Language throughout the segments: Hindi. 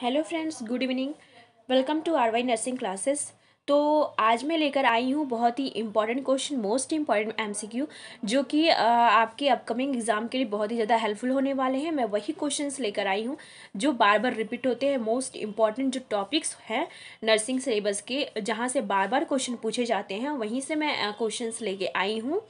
Hello friends good evening welcome to R Y nursing classes तो आज मैं लेकर आई हूँ बहुत ही important question most important MCQ जो कि आपके अपकमिंग एग्ज़ाम के लिए बहुत ही ज़्यादा हेल्पफुल होने वाले हैं मैं वही क्वेश्चंस लेकर आई हूँ जो बार बार रिपीट होते हैं मोस्ट इम्पॉर्टेंट जो टॉपिक्स हैं नर्सिंग सिलेबस के जहाँ से बार बार क्वेश्चन पूछे जाते हैं वहीं से मैं क्वेश्चन लेके आई हूँ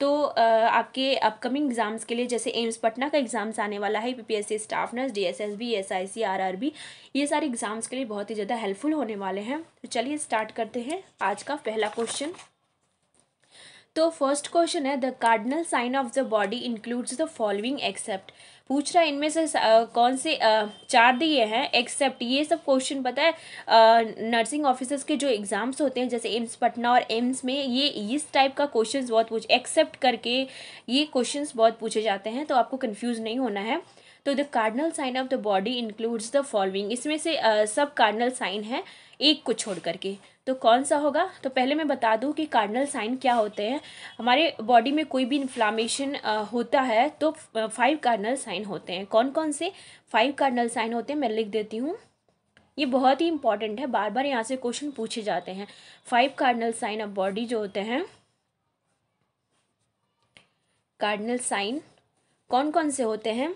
तो आपके अपकमिंग एग्ज़ाम्स के लिए जैसे एम्स पटना का एग्ज़ाम्स आने वाला है PPSC staff nurse DSSB SIC RRB ये सारे एग्ज़ाम्स के लिए बहुत ही ज़्यादा हेल्पफुल होने वाले हैं तो चलिए स्टार्ट करते हैं आज का पहला क्वेश्चन तो फर्स्ट क्वेश्चन है the cardinal sign of the body includes the following except पूछ रहा है इनमें से कौन से चार दिए हैं एक्सेप्ट ये सब क्वेश्चन पता है नर्सिंग ऑफिसर्स के जो एग्ज़ाम्स होते हैं जैसे एम्स पटना और एम्स में ये इस टाइप का क्वेश्चन बहुत पूछ एक्सेप्ट करके ये क्वेश्चन बहुत पूछे जाते हैं तो आपको कन्फ्यूज़ नहीं होना है तो the cardinal sign of the body includes the following इसमें से uh, सब कार्डनल साइन है एक को छोड़ करके तो कौन सा होगा तो पहले मैं बता दूं कि कार्डिनल साइन क्या होते हैं हमारे बॉडी में कोई भी इन्फ्लामेशन होता है तो फाइव कार्डिनल साइन होते हैं कौन कौन से फाइव कार्डिनल साइन होते हैं मैं लिख देती हूँ ये बहुत ही इंपॉर्टेंट है बार बार यहाँ से क्वेश्चन पूछे जाते हैं five cardinal sign of body जो होते हैं कार्डिनल साइन कौन कौन से होते हैं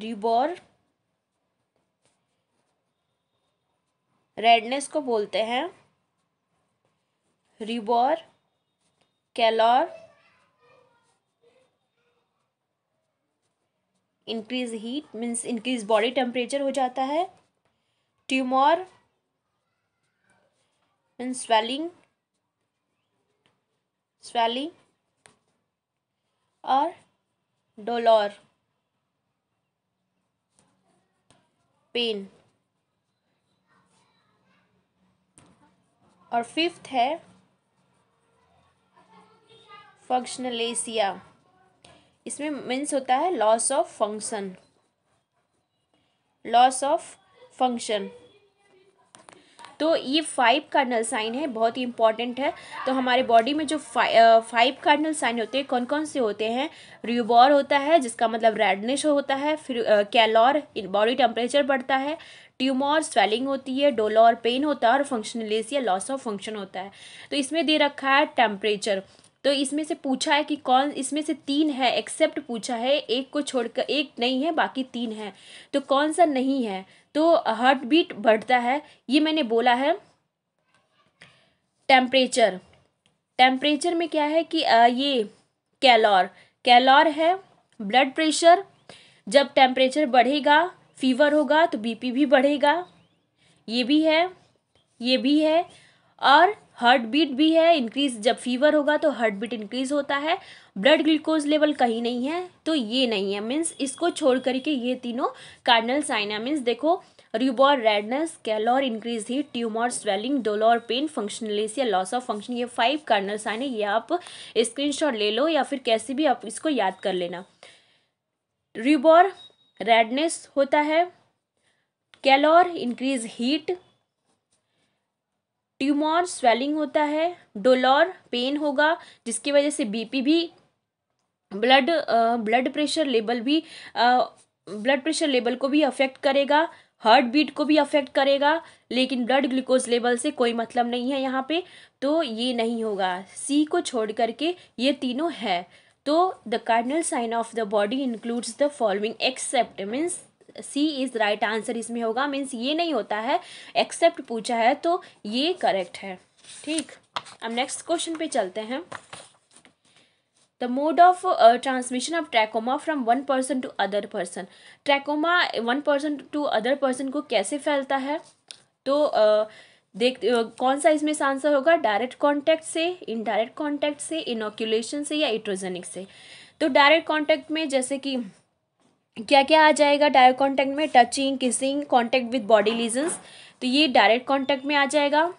रिबोर रेडनेस को बोलते हैं rubor calor increase heat means increase body temperature हो जाता है ट्यूमर मीन्स स्वेलिंग स्वेलिंग और डोलोर पेन और फिफ्थ है फंक्शनलेसिया इसमें मीन्स होता है loss of function loss of function तो ये फाइव कार्डनल साइन है बहुत ही इंपॉर्टेंट है तो हमारे बॉडी में जो फाइव कार्डनल साइन होते हैं कौन कौन से होते हैं र्यूबॉर होता है जिसका मतलब रेडनेस होता है फिर कैलोर बॉडी टेम्परेचर बढ़ता है ट्यूमर स्वेलिंग होती है डोलोर और पेन होता है और फंक्शनलेस या लॉस ऑफ फंक्शन होता है तो इसमें दे रखा है टेम्परेचर तो इसमें से पूछा है कि कौन इसमें से तीन है एक्सेप्ट पूछा है एक को छोड़कर एक नहीं है बाकी तीन है तो कौन सा नहीं है तो हार्ट बीट बढ़ता है ये मैंने बोला है टेम्परेचर टेम्परेचर में क्या है कि आ, ये कैलोर कैलोर है ब्लड प्रेशर जब टेम्परेचर बढ़ेगा फीवर होगा तो बीपी भी बढ़ेगा ये भी है ये भी है और हार्ट बीट भी है इंक्रीज जब फीवर होगा तो हार्ट बीट इंक्रीज होता है ब्लड ग्लूकोज लेवल कहीं नहीं है तो ये नहीं है मीन्स इसको छोड़ करके ये तीनों कार्डनल साइन है मीन्स देखो रिबॉर रेडनेस कैलोर इंक्रीज ही tumour swelling dolor pain functio laesa loss of function ये फाइव कार्डनल साइन है ये आप स्क्रीनशॉट ले लो या फिर कैसे भी आप इसको याद कर लेना रिबॉर रेडनेस होता है calor increase heat tumour swelling होता है डोलोर पेन होगा जिसकी वजह से बीपी भी ब्लड ब्लड प्रेशर लेवल भी ब्लड प्रेशर लेवल को भी अफेक्ट करेगा हार्ट बीट को भी अफेक्ट करेगा लेकिन ब्लड ग्लूकोज लेवल से कोई मतलब नहीं है यहाँ पे तो ये नहीं होगा सी को छोड़ करके ये तीनों है तो the cardinal sign of the body includes the following except means C is right answer इसमें होगा मीन्स ये नहीं होता है एक्सेप्ट पूछा है तो ये करेक्ट है ठीक अब नेक्स्ट क्वेश्चन पे चलते हैं the mode of transmission of trachoma from one person to other person trachoma one person to other person को कैसे फैलता है तो uh, देख uh, कौन सा इसमें आंसर होगा डायरेक्ट कांटेक्ट से इनडायरेक्ट कांटेक्ट से इनोक्यूलेशन से या इट्रोजेनिक से तो डायरेक्ट कांटेक्ट में जैसे कि क्या क्या आ जाएगा डायरेक्ट कॉन्टैक्ट में touching kissing contact with body lesions तो ये डायरेक्ट कॉन्टैक्ट में आ जाएगा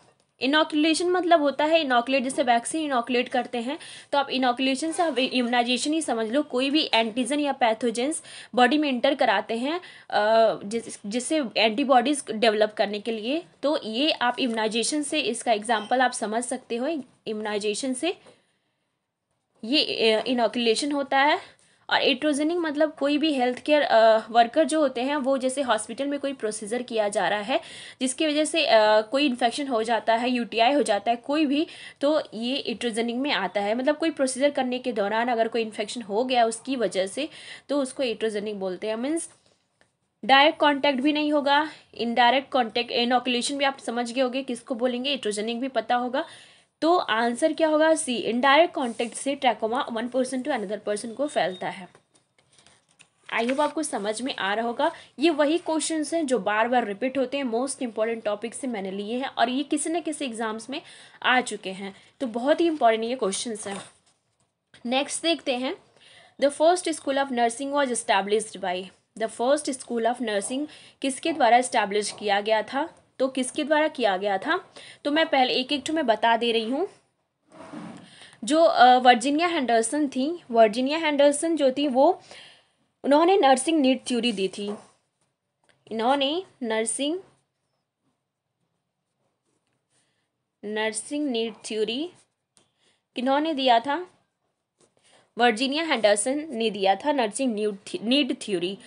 इनोकुलेशन मतलब होता है इनोकुलेट जैसे वैक्सीन इनोकुलेट करते हैं तो आप इनोकुलेशन से आप इम्यूनाइजेशन ही समझ लो कोई भी एंटीजन या पैथोजेंस बॉडी में इंटर कराते हैं जिस, जिससे एंटीबॉडीज़ डेवलप करने के लिए तो ये आप इम्यूनाइजेशन से इसका एग्जाम्पल आप समझ सकते हो इम्यूनाइजेशन से ये इनोकुलेशन होता है और एट्रोजेनिक मतलब कोई भी हेल्थ केयर वर्कर जो होते हैं वो जैसे हॉस्पिटल में कोई प्रोसीजर किया जा रहा है जिसकी वजह से आ, कोई इन्फेक्शन हो जाता है यूटीआई हो जाता है कोई भी तो ये एट्रोजेनिक में आता है मतलब कोई प्रोसीजर करने के दौरान अगर कोई इन्फेक्शन हो गया उसकी वजह से तो उसको एट्रोजेनिक बोलते हैं मीन्स डायरेक्ट कांटेक्ट भी नहीं होगा इनडायरेक्ट कांटेक्ट इनोकुलेशन भी आप समझ गए होगे किसको बोलेंगे एट्रोजेनिक भी पता होगा तो आंसर क्या होगा सी इनडायरेक्ट कॉन्टेक्ट से trachoma one person to another person को फैलता है आई होप आपको समझ में आ रहा होगा ये वही क्वेश्चन हैं जो बार बार रिपीट होते हैं मोस्ट इंपॉर्टेंट टॉपिक से मैंने लिए हैं और ये किसी न किसी एग्जाम्स में आ चुके हैं तो बहुत ही इंपॉर्टेंट ये क्वेश्चन हैं नेक्स्ट देखते हैं the first school of nursing was establish by the first school of nursing किसके द्वारा इस्टेब्लिश किया गया था तो किसके द्वारा किया गया था तो मैं पहले एक एक मैं बता दे रही हूँ जो वर्जीनिया हैंडरसन थी वर्जीनिया हैंडरसन जो थी वो उन्होंने नर्सिंग नीट थ्योरी दी थी इन्होंने नर्सिंग नर्सिंग नीट थ्योरी किन्होंने दिया था वर्जीनिया हैंडरसन ने दिया था नर्सिंग नीट नीट थ्योरी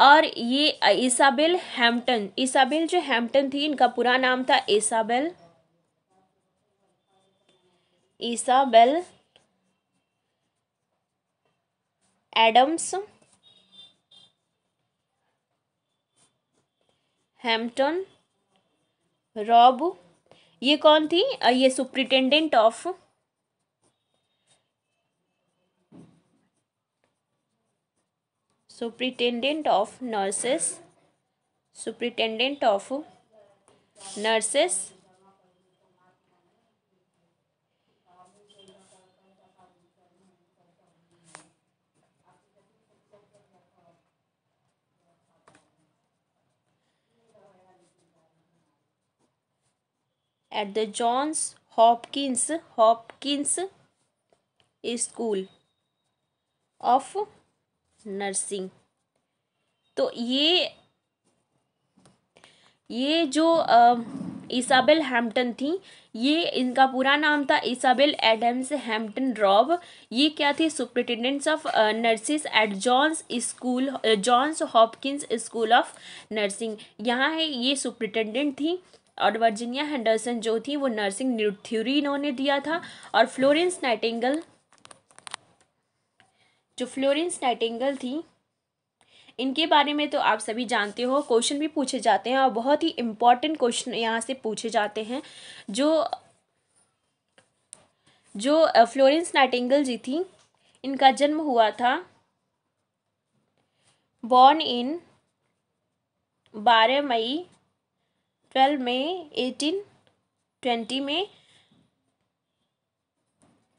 और ये ईसाबेल हैम्पटन ईसाबेल जो हैम्पटन थी इनका पूरा नाम था Isabel Isabel Adams Hampton Robb ये कौन थी ये superintendent of superintendent of nurses superintendent of nurses at the Johns Hopkins Hopkins School of nursing तो ये ये जो आ, इसाबेल हैम्पटन थी ये इनका पूरा नाम था इसाबेल एडम्स हैम्पटन रॉब ये क्या थी superintendents of nurses at Johns school Johns Hopkins school of nursing यहाँ है ये सुप्रिटेंडेंट थी और वर्जीनिया हैंडरसन जो थी वो नर्सिंग थ्योरी इन्होंने दिया था और फ्लोरेंस नाइटेंगल जो फ्लोरेंस नाइटिंगल थी इनके बारे में तो आप सभी जानते हो क्वेश्चन भी पूछे जाते हैं और बहुत ही इम्पॉर्टेंट क्वेश्चन यहाँ से पूछे जाते हैं जो जो फ्लोरेंस नाइटिंगल जी थी इनका जन्म हुआ था बॉर्न इन बारह मई ट्वेल्व मई एटीन ट्वेंटी में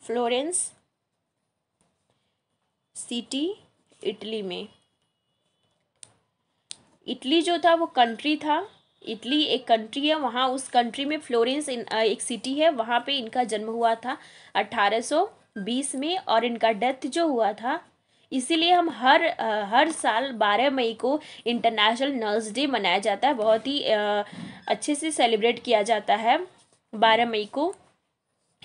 फ्लोरेंस सिटी इटली में इटली जो था वो कंट्री था इटली एक कंट्री है वहाँ उस कंट्री में फ्लोरेंस एक सिटी है वहाँ पे इनका जन्म हुआ था 1820 में और इनका डेथ जो हुआ था इसीलिए हम हर आ, हर साल 12 मई को इंटरनेशनल नर्स डे मनाया जाता है बहुत ही आ, अच्छे से सेलिब्रेट किया जाता है 12 मई को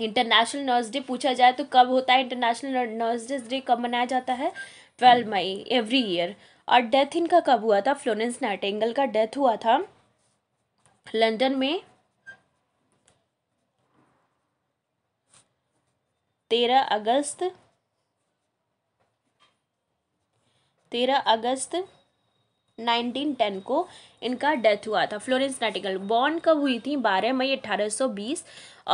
इंटरनेशनल नर्स डे पूछा जाए तो कब होता है इंटरनेशनल नर्स डे कब मनाया जाता है ट्वेल्व मई एवरी ईयर और डेथ इनका कब हुआ था फ्लोरेंस नाइटेंगल का डेथ हुआ था लंदन में तेरह अगस्त तेरह अगस्त 1910 को इनका डेथ हुआ था फ्लोरेंस नाटिकल बॉर्न कब हुई थी 12 मई 1820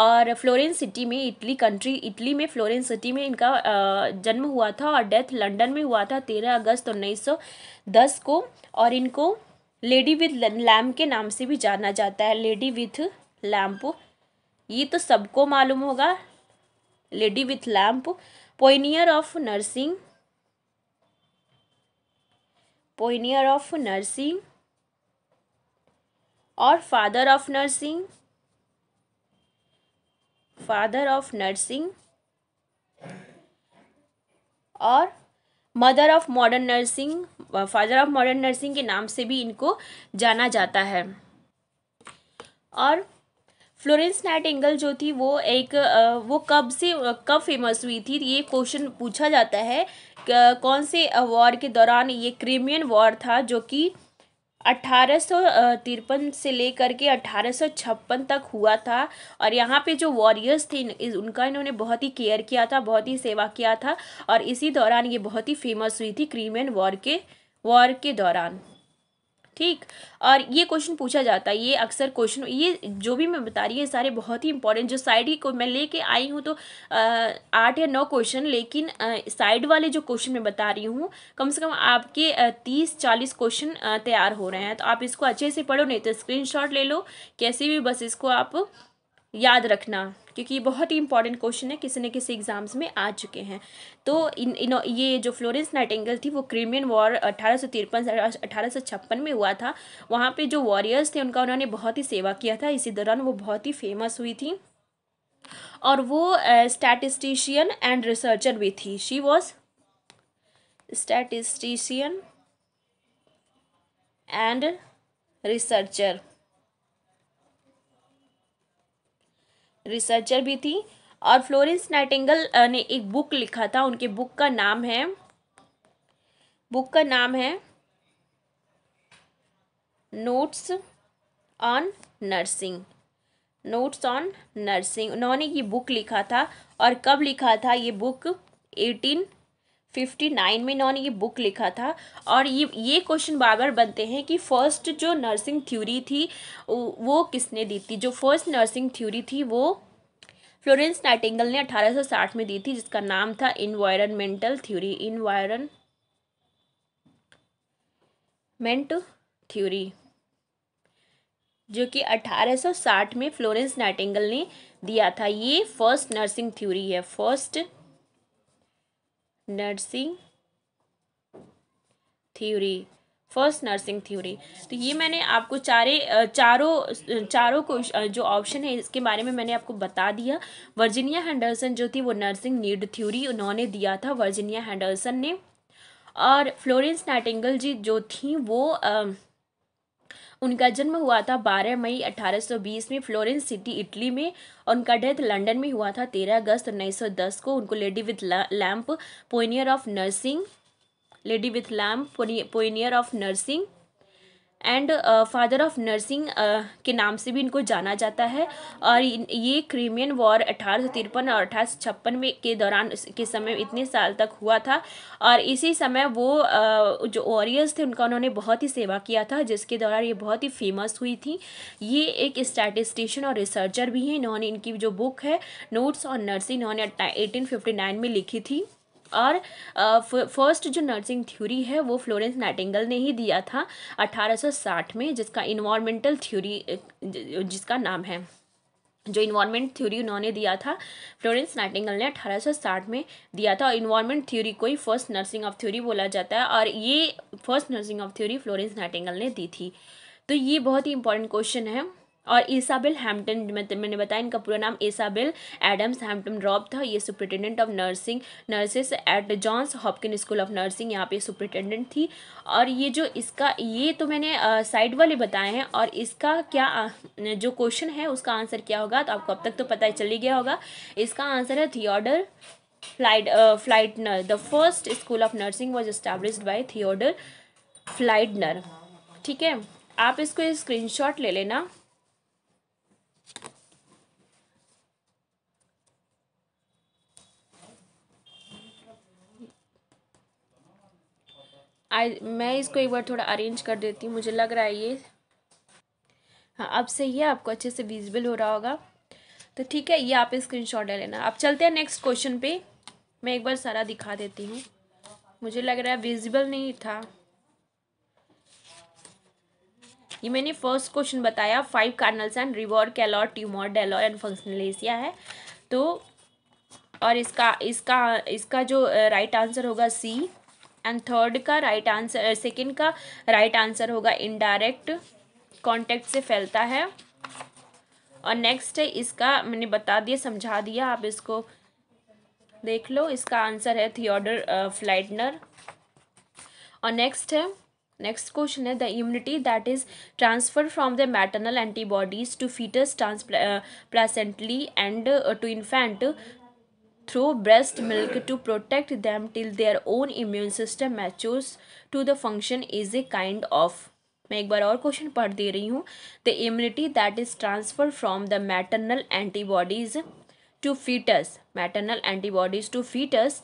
और फ्लोरेंस सिटी में इटली कंट्री इटली में फ्लोरेंस सिटी में इनका जन्म हुआ था और डेथ लंदन में हुआ था 13 अगस्त 1910 को और इनको लेडी विथ लैम्प के नाम से भी जाना जाता है लेडी विथ लैम्प ये तो सबको मालूम होगा lady with lamp pioneer of nursing pioneer of nursing और father of nursing father of nursing और mother of modern nursing father of modern nursing के नाम से भी इनको जाना जाता है और फ्लोरेंस एंगल जो थी वो एक वो कब से कब फेमस हुई थी ये क्वेश्चन पूछा जाता है कौन से वॉर के दौरान ये क्रीमियन वॉर था जो कि अट्ठारह से लेकर के अट्ठारह तक हुआ था और यहाँ पे जो वॉरियर्स थे उनका इन्होंने बहुत ही केयर किया था बहुत ही सेवा किया था और इसी दौरान ये बहुत ही फेमस हुई थी क्रीमियन वॉर के वॉर के दौरान ठीक और ये क्वेश्चन पूछा जाता है ये अक्सर क्वेश्चन ये जो भी मैं बता रही हूँ सारे बहुत ही इंपॉर्टेंट जो साइड ही को मैं लेके आई हूँ तो आठ या नौ क्वेश्चन लेकिन साइड वाले जो क्वेश्चन मैं बता रही हूँ कम से कम आपके तीस चालीस क्वेश्चन तैयार हो रहे हैं तो आप इसको अच्छे से पढ़ो नहीं तो स्क्रीन ले लो कैसे भी बस इसको आप याद रखना क्योंकि ये बहुत ही इंपॉर्टेंट क्वेश्चन है किसी न किसी एग्जाम्स में आ चुके हैं तो इन, इन ये जो फ्लोरेंस नाइटेंगल थी वो क्रीमियन वॉर अठारह सौ तिरपन अठारह सौ छप्पन में हुआ था वहाँ पे जो वॉरियर्स थे उनका उन्होंने बहुत ही सेवा किया था इसी दौरान वो बहुत ही फेमस हुई थी और वो स्टैटिस्टिशियन एंड रिसर्चर भी थी she was statistician and researcher researcher भी थी और फ्लोरेंस नाइटिंगल ने एक बुक लिखा था उनके बुक का नाम है बुक का नाम है notes on nursing notes on nursing उन्होंने ये बुक लिखा था और कब लिखा था ये बुक एटीन फिफ्टी नाइन में इन्होंने ये बुक लिखा था और ये ये क्वेश्चन बार बार बनते हैं कि फ़र्स्ट जो नर्सिंग थ्योरी थी वो किसने दी थी जो फर्स्ट नर्सिंग थ्योरी थी वो फ्लोरेंस नाइटिंगल ने 1860 में दी थी जिसका नाम था इन्वायरमेंटल थ्योरी इन्वायरमेंट थ्योरी जो कि 1860 में फ्लोरेंस नाइटिंगल ने दिया था ये फर्स्ट नर्सिंग थ्योरी है first nursing theory first nursing theory तो ये मैंने आपको चारे चारों चारों को जो ऑप्शन है इसके बारे में मैंने आपको बता दिया वर्जीनिया हैंडरसन जो थी वो नर्सिंग नीड थ्योरी उन्होंने दिया था वर्जीनिया हैंडरसन ने और फ्लोरेंस नाइटिंगल जी जो थी वो आ, उनका जन्म हुआ था 12 मई 1820 में फ्लोरेंस सिटी इटली में और उनका डेथ लंदन में हुआ था 13 अगस्त 1910 को उनको lady with lamp pioneer of nursing lady with lamp pioneer of nursing and father of nursing के नाम से भी इनको जाना जाता है और ये क्रीमियन वॉर अठारह और अठारह में के दौरान के समय इतने साल तक हुआ था और इसी समय वो uh, जो वॉरियर्स थे उनका उन्होंने बहुत ही सेवा किया था जिसके दौरान ये बहुत ही फेमस हुई थी ये एक स्टैटिस्टिशन और रिसर्चर भी हैं इन्होंने इनकी जो बुक है नोट्स ऑन नर्सिंग इन्होंने एटीन में लिखी थी और फर्स्ट जो नर्सिंग थ्योरी है वो फ्लोरेंस नाइटिंगल ने ही दिया था 1860 में जिसका इन्वामेंटल थ्योरी जिसका नाम है जो इन्वायरमेंट थ्योरी उन्होंने दिया था फ्लोरेंस नाइटिंगल ने 1860 में दिया था और इन्वायरमेंट थ्योरी को ही फर्स्ट नर्सिंग ऑफ थ्योरी बोला जाता है और ये first nursing of theory Florence Nightingale ने दी थी तो ये बहुत ही इंपॉर्टेंट क्वेश्चन है और ईसाबिल हैम्पटन तो, मैंने बताया इनका पूरा नाम ईसाबिल एडम्स हैम्पटन रॉब था ये superintendent of nursing nurses at Johns Hopkin school of nursing यहाँ पे सुप्रिटेंडेंट थी और ये जो इसका ये तो मैंने साइड वाले बताए हैं और इसका क्या जो क्वेश्चन है उसका आंसर क्या होगा तो आपको अब तक तो पता चल ही गया होगा इसका आंसर है Theodor flight Fliedner the first school of nursing was establish by Theodor Fliedner ठीक है आप इसको स्क्रीनशॉट ले लेना आई मैं इसको एक बार थोड़ा अरेंज कर देती हूँ मुझे लग रहा है ये हाँ अब से ये आपको अच्छे से विजिबल हो रहा होगा तो ठीक है ये आप स्क्रीनशॉट ले लेना अब चलते हैं नेक्स्ट क्वेश्चन पे मैं एक बार सारा दिखा देती हूँ मुझे लग रहा है विजिबल नहीं था ये मैंने फर्स्ट क्वेश्चन बताया फाइव कार्नल्स एंड रिवर calor tumor dolor and functio laesa है तो और इसका इसका इसका जो राइट आंसर होगा सी एंड थर्ड का राइट आंसर सेकेंड का राइट आंसर होगा इनडायरेक्ट कॉन्टेक्ट से फैलता है और नेक्स्ट है इसका मैंने बता दिया समझा दिया आप इसको देख लो इसका आंसर है थियोडर फ्लाइटनर और नेक्स्ट है Next question is the immunity that is transferred from the maternal antibodies to fetus transplacently uh, and uh, to infant through breast milk to protect them till their own immune system matures to the function is a kind of मैं एक बार और क्वेश्चन पढ़ दे रही हूँ the immunity that is transfer from the maternal antibodies to fetus maternal antibodies to fetus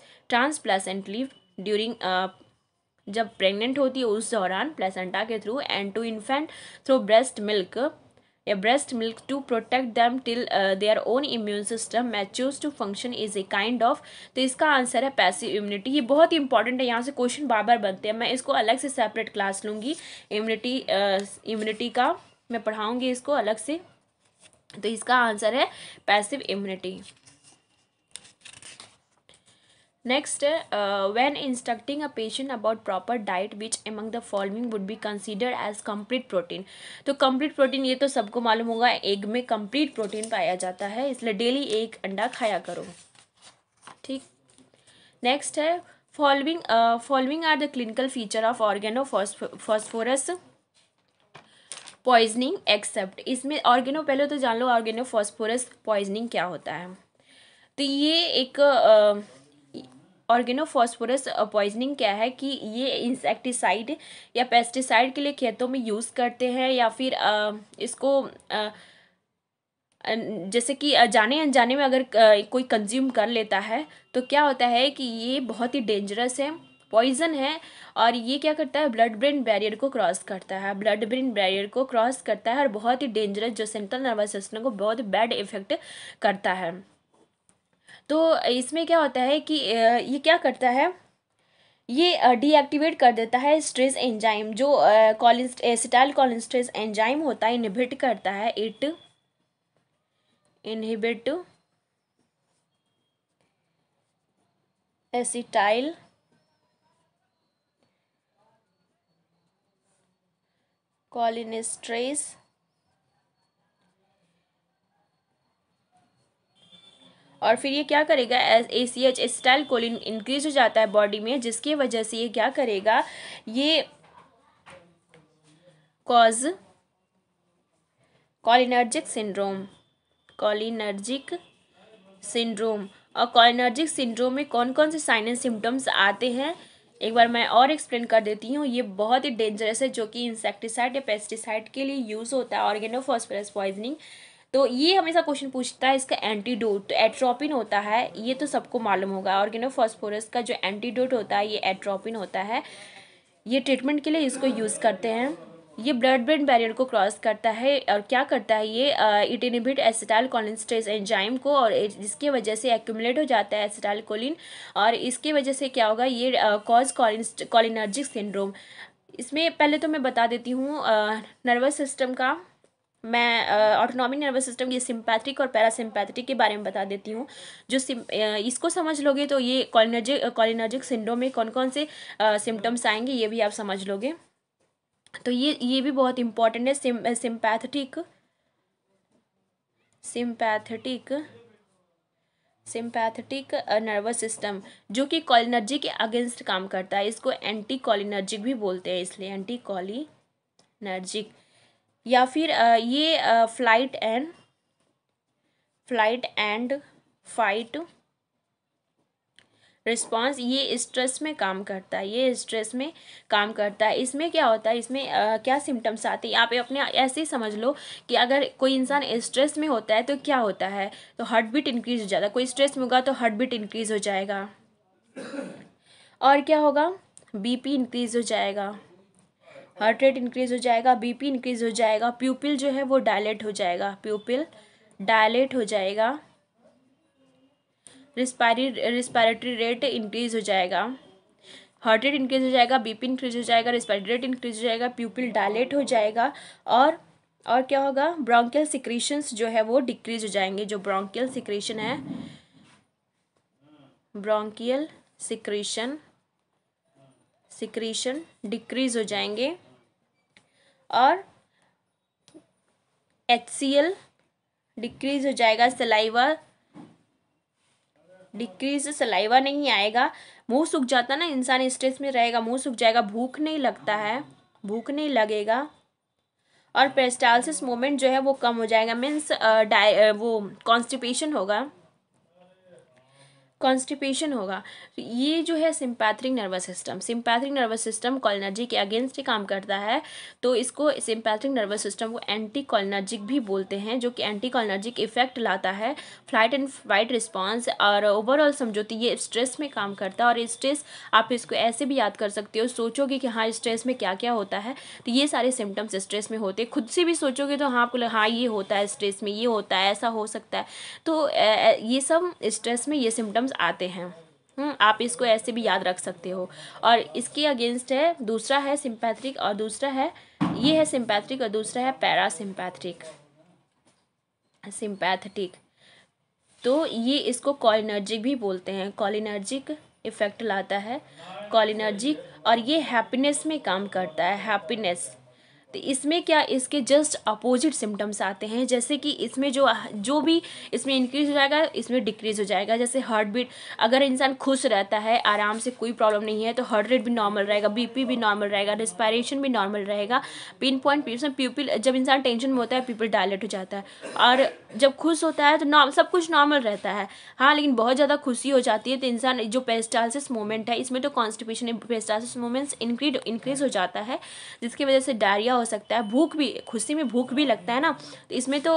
जब प्रेग्नेंट होती है उस दौरान प्लेसेंटा के through and to infant through breast milk या breast milk to protect them till their own immune system matures to function is a kind of तो इसका आंसर है पैसिव इम्यूनिटी ये बहुत ही इंपॉर्टेंट है यहाँ से क्वेश्चन बार बार बनते हैं मैं इसको अलग से सेपरेट क्लास लूँगी इम्यूनिटी इम्यूनिटी uh, का मैं पढ़ाऊँगी इसको अलग से तो इसका आंसर है passive immunity Next, uh, when instructing a patient about proper diet, which among the following would be considered as complete protein? तो complete protein ये तो सबको मालूम होगा एग में complete protein पाया जाता है इसलिए डेली एक अंडा खाया करो ठीक नेक्स्ट है following following are the clinical feature of organophosphorus poisoning except इसमें ऑर्गेनो पहले तो जान लो ऑर्गेनो फॉस्फोरस पॉइजनिंग क्या होता है तो ये एक uh, ऑर्गेनोफॉस्फोरस पॉइजनिंग क्या है कि ये इंसेक्टिसाइड या पेस्टिसाइड के लिए खेतों में यूज़ करते हैं या फिर इसको जैसे कि जाने अनजाने में अगर कोई कंज्यूम कर लेता है तो क्या होता है कि ये बहुत ही डेंजरस है पॉइजन है और ये क्या करता है ब्लड ब्रेन बैरियर को क्रॉस करता है ब्लड ब्रेन बैरियर को क्रॉस करता है और बहुत ही डेंजरस जो सेंट्रल नर्वस सिस्टम को बहुत बैड इफेक्ट करता है तो इसमें क्या होता है कि ये क्या करता है ये डीएक्टिवेट कर देता है स्ट्रेस एंजाइम जो कॉलिस्ट एसिटाइल कॉलिस्ट्रेस एंजाइम होता है इनहिबिट करता है इट इनहिबिट एसिटाइल कॉलिनेस्ट्रेस और फिर ये क्या करेगा A C H acetylcholine increase हो जाता है बॉडी में जिसकी वजह से ये क्या करेगा ये cause cholinergic syndrome cholinergic syndrome और कॉलिनर्जिक सिंड्रोम में कौन कौन से साइन एंड सिम्टम्स आते हैं एक बार मैं और एक्सप्लेन कर देती हूँ ये बहुत ही डेंजरस है जो कि इंसेक्टिसाइड या पेस्टिसाइड के लिए यूज़ होता है ऑर्गेनोफॉस्फरस पॉइजनिंग तो ये हमेशा क्वेश्चन पूछता है इसका एंटीडोट तो एट्रोपिन होता है ये तो सबको मालूम होगा और फॉस्फोरस का जो एंटीडोट होता है ये एट्रोपिन होता है ये ट्रीटमेंट के लिए इसको यूज़ करते हैं ये ब्लड ब्रेन बैरियर को क्रॉस करता है और क्या करता है ये it inhibit acetylcholinesterase enzyme को और जिसकी वजह से एक्यूमुलेट हो जाता है एसिटाइल कोलिन और इसकी वजह से क्या होगा ये कॉज कॉलिनर्जिक सिंड्रोम इसमें पहले तो मैं बता देती हूँ नर्वस सिस्टम का मैं ऑटोनॉमिक नर्वस सिस्टम ये सिंपैथिक और पैरासिम्पैथिक के बारे में बता देती हूँ जो इसको समझ लोगे तो ये कॉलिनर्जिक कॉलिनर्जिक सिंड्रोम में कौन कौन से सिम्टम्स आएंगे ये भी आप समझ लोगे तो ये ये भी बहुत इम्पॉर्टेंट है sym sympathetic sympathetic sympathetic nervous system जो कि कॉलिनर्जी के अगेंस्ट काम करता है इसको एंटी कॉलिनर्जिक भी बोलते हैं इसलिए एंटी कॉलिनर्जिक या फिर ये flight and flight and fight response ये स्ट्रेस में काम करता है ये स्ट्रेस में काम करता है इसमें क्या होता है इसमें आ, क्या सिम्टम्स आते हैं आप अपने ऐसे ही समझ लो कि अगर कोई इंसान स्ट्रेस में होता है तो क्या होता है तो हार्ट बीट इंक्रीज हो जाता है कोई स्ट्रेस में होगा तो हार्ट बीट इंक्रीज हो जाएगा और क्या होगा बीपी इंक्रीज हो जाएगा हार्ट रेट इंक्रीज हो जाएगा बीपी इंक्रीज हो जाएगा प्यूपिल जो है वो डायलेट हो जाएगा प्यूपिल डायलेट हो जाएगा रिस्पायरी रिस्पायरेटरी रेट इंक्रीज हो जाएगा हार्ट रेट इंक्रीज हो जाएगा बीपी इंक्रीज हो जाएगा रिस्पायरेटरी रेट इंक्रीज हो जाएगा प्यूपिल डायलेट हो जाएगा और और क्या होगा ब्रोंकियल सिक्रीशंस जो है वो डिक्रीज हो जाएंगे जो ब्रोंकियल सिक्रीशन है ब्रोंकियल सिक्रीशन सिक्रीशन डिक्रीज हो जाएंगे और एच सी एल डिक्रीज हो जाएगा सलाइवा डिक्रीज सलाइवा नहीं आएगा मुंह सूख जाता ना इंसान स्ट्रेस में रहेगा मुंह सूख जाएगा भूख नहीं लगता है भूख नहीं लगेगा और पेस्टालसिस मोमेंट जो है वो कम हो जाएगा मीन्स डाय वो कॉन्स्टिपेशन होगा कॉन्स्टिपेशन होगा ये जो है sympathetic nervous system sympathetic nervous system cholinergic के अगेंस्ट ही काम करता है तो इसको सिंपैथ्रिक नर्वस सिस्टम को एंटी कॉलनर्जिक भी बोलते हैं जो कि एंटी कॉलनर्जिक इफेक्ट लाता है फ्लाइट एंड फाइट रिस्पॉन्स और ओवरऑल समझौती ये स्ट्रेस में काम करता है और स्ट्रेस आप इसको ऐसे भी याद कर सकते हो सोचोगे कि हाँ स्ट्रेस में क्या क्या होता है तो ये सारे सिम्टम्स स्ट्रेस में होते खुद से भी सोचोगे तो हाँ आपको हाँ ये होता है स्ट्रेस में ये होता है ऐसा हो सकता है तो ये सब स्ट्रेस में ये सिम्टम्स एग्ज़ाम्स आते हैं हम्म, आप इसको ऐसे भी याद रख सकते हो और इसके अगेंस्ट है दूसरा है सिंपैथ्रिक और दूसरा है ये है सिंपैथ्रिक और दूसरा है पैरासिम्पैथ्रिक सिंपैथेटिक तो ये इसको कॉलिनर्जिक भी बोलते हैं कॉलिनर्जिक इफ़ेक्ट लाता है कॉलिनर्जिक और ये हैप्पीनेस में काम करता है हैप्पीनेस तो इसमें क्या इसके जस्ट अपोजिट सिम्टम्स आते हैं जैसे कि इसमें जो जो भी इसमें इंक्रीज हो जाएगा इसमें डिक्रीज हो जाएगा जैसे हार्ट बीट अगर इंसान खुश रहता है आराम से कोई प्रॉब्लम नहीं है तो हार्ट रेट भी नॉर्मल रहेगा बीपी भी नॉर्मल रहेगा रिस्पायरेशन भी नॉर्मल रहेगा पिन पॉइंट पीपल जब इंसान टेंशन में होता है पीपल डायलेट हो जाता है और जब खुश होता है तो नॉर्म सब कुछ नॉर्मल रहता है हाँ लेकिन बहुत ज़्यादा खुशी हो जाती है तो इंसान जो पेस्टालसिस मोमेंट है इसमें तो constipation peristalsis movements increase increase हो जाता है जिसकी वजह से डायरिया हो सकता है भूख भी खुशी में भूख भी लगता है ना तो इसमें तो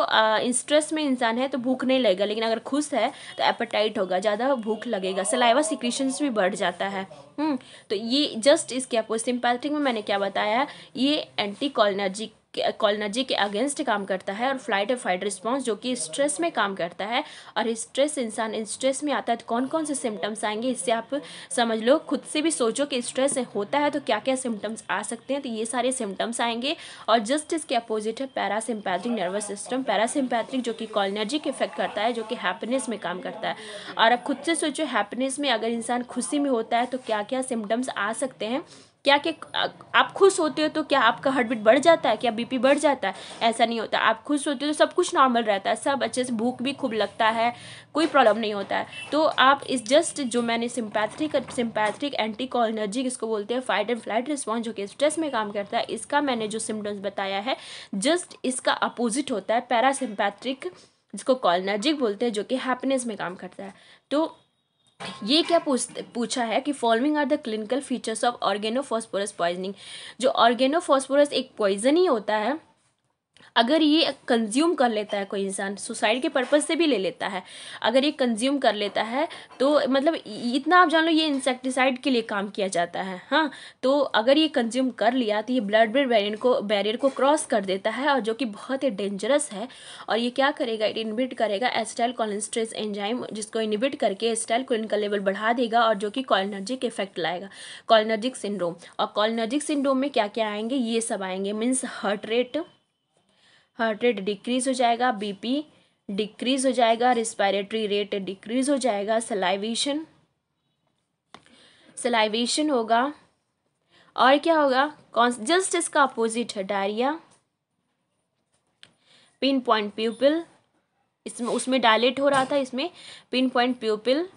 स्ट्रेस में इंसान है तो भूख नहीं लगेगा लेकिन अगर खुश है तो एपेटाइट होगा ज़्यादा भूख लगेगा सलाइवा सिक्रेशंस भी बढ़ जाता है हम्म, तो ये जस्ट इसके अपोजिट सिंपैथिक में मैंने क्या बताया ये एंटी कॉलिनर्जिक कॉलनर्जी के अगेंस्ट काम करता है और फ्लाइट एंड फाइट रिस्पॉन्स जो कि स्ट्रेस में काम करता है और स्ट्रेस इंसान स्ट्रेस में आता है तो कौन कौन से सिम्टम्स आएंगे इससे आप समझ लो खुद से भी सोचो कि स्ट्रेस होता है तो क्या क्या सिम्टम्स आ सकते हैं तो ये सारे सिम्टम्स आएंगे और जस्ट इसके अपोजिट है पैरासिम्पैथिक नर्वस सिस्टम पैरासिम्पैथिक जो कि कॉलनर्जी के इफेक्ट करता है जो कि हैप्पीनेस में काम करता है और आप खुद से सोचो हैप्पीनेस में अगर इंसान खुशी में होता है तो क्या क्या सिम्टम्स आ सकते हैं क्या कि आप खुश होते हो तो क्या आपका हार्ट बीट बढ़ जाता है क्या बीपी बढ़ जाता है ऐसा नहीं होता आप खुश होते हो तो सब कुछ नॉर्मल रहता है सब अच्छे से भूख भी खूब लगता है कोई प्रॉब्लम नहीं होता है तो आप इस जस्ट जो मैंने सिम्पैथिक सिम्पैथिक एंटी कॉलनर्जिक इसको बोलते हैं फाइट एंड फ्लाइट रिस्पॉन्स जो कि स्ट्रेस में काम करता है इसका मैंने जो सिम्टम्स बताया है जस्ट इसका अपोजिट होता है पैरासिम्पैथिक जिसको कॉलनर्जिक बोलते हैं जो कि हैप्पीनेस में काम करता है तो ये क्या पूछ पूछा है कि following are the clinical features of organophosphorus poisoning जो ऑर्गेनोफॉस्फोरस एक पॉइजन ही होता है अगर ये कंज्यूम कर लेता है कोई इंसान सुसाइड के पर्पज़ से भी ले लेता है अगर ये कंज्यूम कर लेता है तो मतलब इतना आप जान लो ये इंसेक्टिसाइड के लिए काम किया जाता है हाँ तो अगर ये कंज्यूम कर लिया तो ये ब्लड ब्रेड बैरियर को बैरियर को क्रॉस कर देता है और जो कि बहुत ही डेंजरस है और ये क्या करेगा इट इनहिबिट करेगा एस्टाइल कॉलेस्ट्रेस एंजाइम जिसको इनिबिट करके एस्टाइल कोलिन का लेवल बढ़ा देगा और जो कि कॉलनर्जिक इफेक्ट लाएगा कॉलनर्जिक सिंड्रोम और कॉलनर्जिक सिंड्रोम में क्या क्या आएंगे ये सब आएंगे means heart rate heart rate decrease हो जाएगा बीपी डिक्रीज हो जाएगा रिस्पायरेटरी रेट डिक्रीज हो जाएगा सलाइवेशन सलाइवेशन होगा और क्या होगा कौन जस्ट इसका अपोजिट है डायरिया पिन पॉइंट प्यूपिल इसमें उसमें डायलेट हो रहा था इसमें पिन पॉइंट प्यूपिल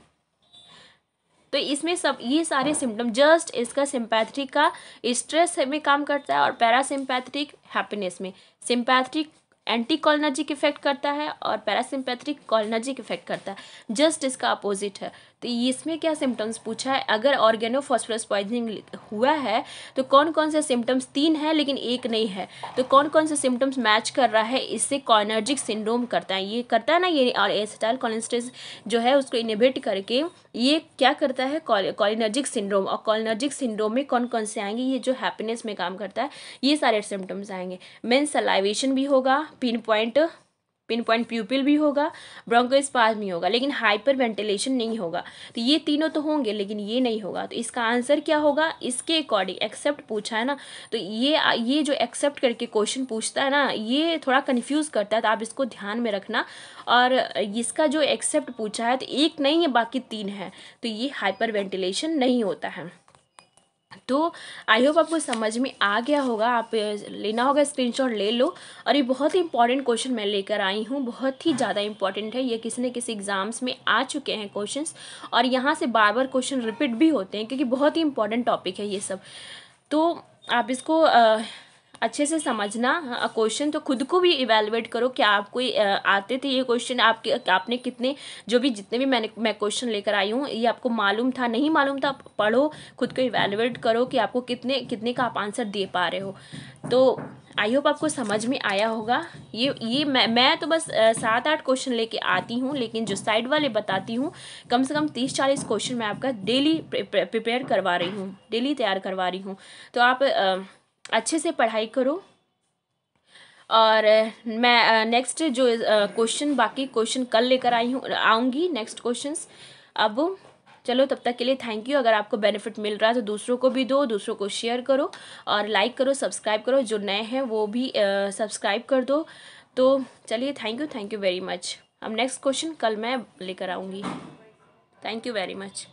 तो इसमें सब ये सारे सिम्टम जस्ट इसका सिम्पैथिक का स्ट्रेस में काम करता है और पैरासिम्पैथिक हैप्पीनेस में सिम्पैथिक एंटी कॉलनर्जिक इफेक्ट करता है और पैरासिम्पैथिक कॉलनर्जिक इफेक्ट करता है जस्ट इसका अपोजिट है तो इसमें क्या सिम्टम्स पूछा है अगर ऑर्गेनोफॉस्फोरस पॉइजनिंग हुआ है तो कौन कौन से सिम्टम्स तीन है लेकिन एक नहीं है तो कौन कौन से सिम्टम्स मैच कर रहा है इससे कॉनर्जिक सिंड्रोम करता है ये करता है ना ये और एसिटाइल कॉलिस्ट्रेज जो है उसको इनिबिट करके ये क्या करता है कॉलिनर्जिक सिंड्रोम और कॉलिनर्जिक सिंड्रोम में कौन कौन से आएंगे ये जो हैप्पीनेस में काम करता है ये सारे सिम्टम्स आएंगे मेन सलाइवेशन भी होगा pin point pin point pupil भी होगा ब्रोंको स्पाज भी होगा लेकिन हाइपर वेंटिलेशन नहीं होगा तो ये तीनों तो होंगे लेकिन ये नहीं होगा तो इसका आंसर क्या होगा इसके अकॉर्डिंग एक्सेप्ट पूछा है ना तो ये ये जो एक्सेप्ट करके क्वेश्चन पूछता है ना ये थोड़ा कन्फ्यूज़ करता है तो आप इसको ध्यान में रखना और इसका जो एक्सेप्ट पूछा है तो एक नहीं है बाकी तीन है तो ये हाइपर वेंटिलेशन नहीं होता है तो आई होप आपको समझ में आ गया होगा आप लेना होगा स्क्रीनशॉट ले लो और ये बहुत ही इंपॉर्टेंट क्वेश्चन मैं लेकर आई हूँ बहुत ही ज़्यादा इंपॉर्टेंट है ये किसी न किसी एग्ज़ाम्स में आ चुके हैं क्वेश्चंस और यहाँ से बार बार क्वेश्चन रिपीट भी होते हैं क्योंकि बहुत ही इंपॉर्टेंट टॉपिक है ये सब तो आप इसको आ, अच्छे से समझना क्वेश्चन हाँ, तो खुद को भी इवेलुएट करो क्या आपको आते थे ये क्वेश्चन आपके आपने कितने जो भी जितने भी मैंने मैं क्वेश्चन लेकर आई हूँ ये आपको मालूम था नहीं मालूम था पढ़ो खुद को इवेलुएट करो कि आपको कितने कितने का आप आंसर दे पा रहे हो तो आई होप आपको समझ में आया होगा ये ये मैं मैं तो बस सात आठ क्वेश्चन लेके आती हूँ लेकिन जो साइड वाले बताती हूँ कम से कम तीस चालीस क्वेश्चन मैं आपका डेली प्रिपेयर करवा रही हूँ डेली तैयार करवा रही हूँ तो आप आ, अच्छे से पढ़ाई करो और मैं नेक्स्ट जो क्वेश्चन बाकी क्वेश्चन कल लेकर आई हूँ आऊँगी नेक्स्ट क्वेश्चंस अब चलो तब तक के लिए थैंक यू अगर आपको बेनिफिट मिल रहा है तो दूसरों को भी दो दूसरों को शेयर करो और लाइक करो सब्सक्राइब करो जो नए हैं वो भी सब्सक्राइब कर दो तो चलिए thank you thank you very much अब नेक्स्ट क्वेश्चन कल मैं लेकर आऊँगी थैंक यू वेरी मच